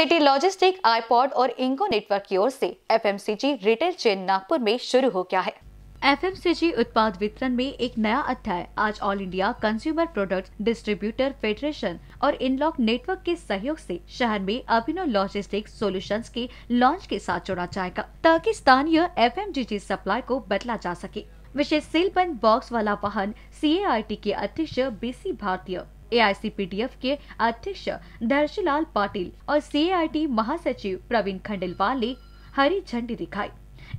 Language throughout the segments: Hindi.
सिटी लॉजिस्टिक आईपॉड और इंको नेटवर्क की ओर से एफएमसीजी रिटेल चेन नागपुर में शुरू हो गया है एफएमसीजी उत्पाद वितरण में एक नया अध्याय आज all India consumer product distributor federation और इनलॉक नेटवर्क के सहयोग से शहर में अभिनव लॉजिस्टिक सॉल्यूशंस के लॉन्च के साथ जोड़ा जाएगा ताकि स्थानीय एफ सप्लाई को बदला जा सके विशेष सील बंद बॉक्स वाला वाहन सी के अध्यक्ष बी भारतीय एआईसीपीटीएफ के अध्यक्ष दर्शलाल पाटिल और सीआईटी महासचिव प्रवीण खंडेलवाल ने हरी झंडी दिखाई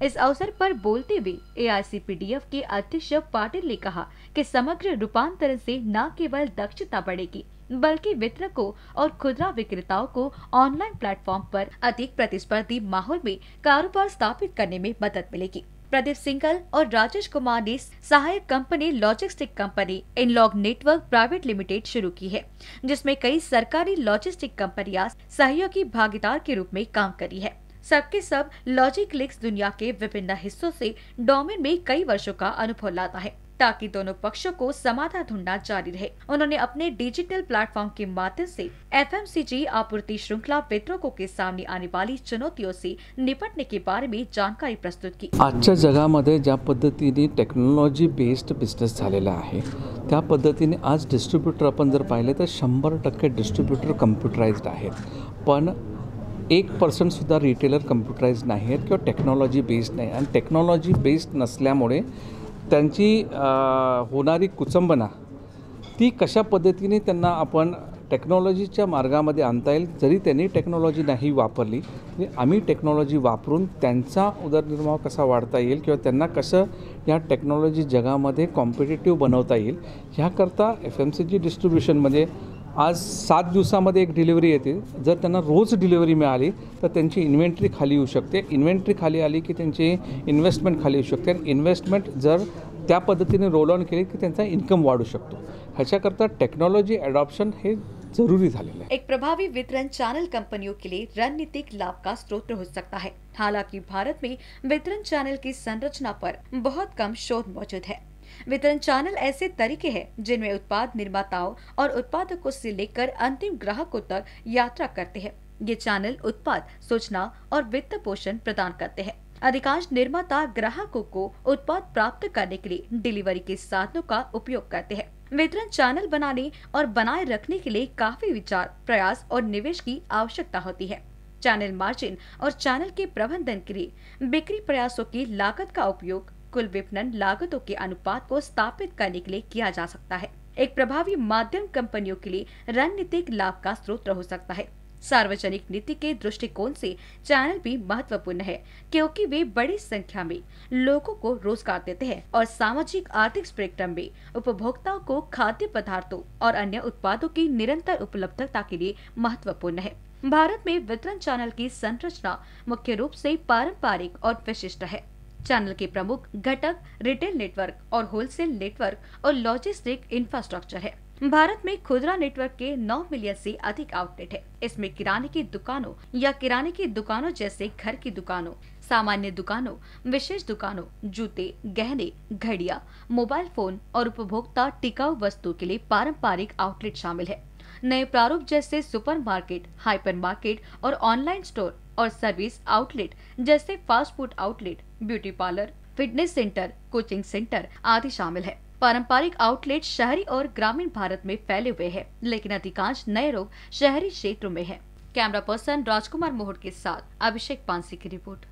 इस अवसर पर बोलते हुए एआईसीपीडीएफ के अध्यक्ष पाटिल ने कहा कि समग्र रूपांतरण से न केवल दक्षता बढ़ेगी बल्कि वितरकों और खुदरा विक्रेताओं को ऑनलाइन प्लेटफॉर्म पर अधिक प्रतिस्पर्धी माहौल में कारोबार स्थापित करने में मदद मिलेगी प्रदीप सिंगल और राजेश कुमार ने सहायक company logistic company Inlog network private limited शुरू की है जिसमें कई सरकारी लॉजिस्टिक कंपनियां सहयोगी भागीदार के रूप में काम करी है सबके सब, सब लॉजिक लिंक्स दुनिया के विभिन्न हिस्सों से डोमेन में कई वर्षों का अनुभव लाता है ताकि दोनों पक्षों को समाधान ढूंढना जारी रहे उन्होंने अपने डिजिटल प्लेटफॉर्म के माध्यम से एफएमसीजी आपूर्ति श्रृंखला वितरकों के सामने आने वाली चुनौतियों से निपटने के बारे में जानकारी प्रस्तुत की आज आजच्या जगामध्ये ज्या ने टेक्नोलॉजी बेस्ड बिजनेस है आहे त्या पद्धतीने आज डिस्ट्रीब्यूटर अपन जर पाले तो शंबर टक्के डिस्ट्रीब्यूटर कम्प्यूटराइज है पण एक सुधा रिटेलर कम्प्यूटराइज नहीं है किंवा टेक्नोलॉजी बेस्ड नहीं आणि टेक्नॉलॉजी बेस्ड नसल्यामुळे त्यांची होणारी कुचंबना ती कशा पद्धतीने त्यांना आपण टेक्नॉलॉजीच्या मार्गामध्ये आणता येईल जरी त्यांनी टेक्नॉलॉजी नाही वापरली तरी आम्ही टेक्नॉलॉजी वापरून त्यांचा उदरनिर्वाह कसा वाढता येईल किंवा त्यांना कसं या टेक्नॉलॉजी जगामध्ये कॉम्पिटेटिव्ह बनवता येईल ह्याकरता एफ एम सी जी डिस्ट्रीब्युशनमध्ये आज सात दिवसामध्ये एक डिलिव्हरी येते जर त्यांना रोज डिलिव्हरी मिळाली तर त्यांची इन्व्हेंटरी खाली येऊ शकते इन्व्हेंटरी खाली आली की त्यांची इन्व्हेस्टमेंट खाली येऊ शकते आणि इन्व्हेस्टमेंट जर त्या पद्धतीने रोल ऑन केले की त्यांचा इन्कम वाढू शकतो ह्याच्याकरता टेक्नॉलॉजी अडॉप्शन हे जरूरी है एक प्रभावी वितरण चैनल कंपनियों के लिए रणनीतिक लाभ का स्रोत हो सकता है हालांकि भारत में वितरण चैनल की संरचना पर बहुत कम शोध मौजूद है वितरण चैनल ऐसे तरीके हैं जिनमें उत्पाद निर्माताओं और उत्पादकों से लेकर अंतिम ग्राहकों तक यात्रा करते हैं ये चैनल उत्पाद सूचना और वित्त पोषण प्रदान करते हैं अधिकांश निर्माता ग्राहकों को उत्पाद प्राप्त करने के लिए डिलीवरी के साधनों का उपयोग करते हैं वितरण चैनल बनाने और बनाए रखने के लिए काफी विचार प्रयास और निवेश की आवश्यकता होती है चैनल मार्जिन और चैनल के प्रबंधन के लिए बिक्री प्रयासों की लागत का उपयोग कुल विपणन लागतों के अनुपात को स्थापित करने के लिए किया जा सकता है एक प्रभावी माध्यम कंपनियों के लिए रणनीतिक लाभ का स्रोत हो सकता है सार्वजनिक नीति के दृष्टिकोण से चैनल भी महत्वपूर्ण है क्योंकि वे बड़ी संख्या में लोगों को रोजगार देते हैं और सामाजिक आर्थिक स्पेक्ट्रम में उपभोक्ताओं को खाद्य पदार्थों और अन्य उत्पादों की निरंतर उपलब्धता के लिए महत्वपूर्ण है भारत में वितरण चैनल की संरचना मुख्य रूप से पारंपरिक और विशिष्ट है चैनल के प्रमुख घटक रिटेल नेटवर्क और होलसेल नेटवर्क और लॉजिस्टिक इंफ्रास्ट्रक्चर है भारत में खुदरा नेटवर्क के 9 मिलियन से अधिक आउटलेट है इसमें किराने की दुकानों या किराने की दुकानों जैसे घर की दुकानों सामान्य दुकानों विशेष दुकानों जूते गहने घड़िया मोबाइल फोन और उपभोक्ता टिकाऊ वस्तु के लिए पारंपरिक आउटलेट शामिल है नए प्रारूप जैसे सुपरमार्केट, हाइपरमार्केट और ऑनलाइन स्टोर और सर्विस आउटलेट जैसे fast food outlet beauty parlour fitness centre coaching centre आदि शामिल है पारंपरिक आउटलेट शहरी और ग्रामीण भारत में फैले हुए हैं लेकिन अधिकांश नए रोग शहरी क्षेत्रों में है कैमरा पर्सन राजकुमार मोहट के साथ अभिषेक पांसी की रिपोर्ट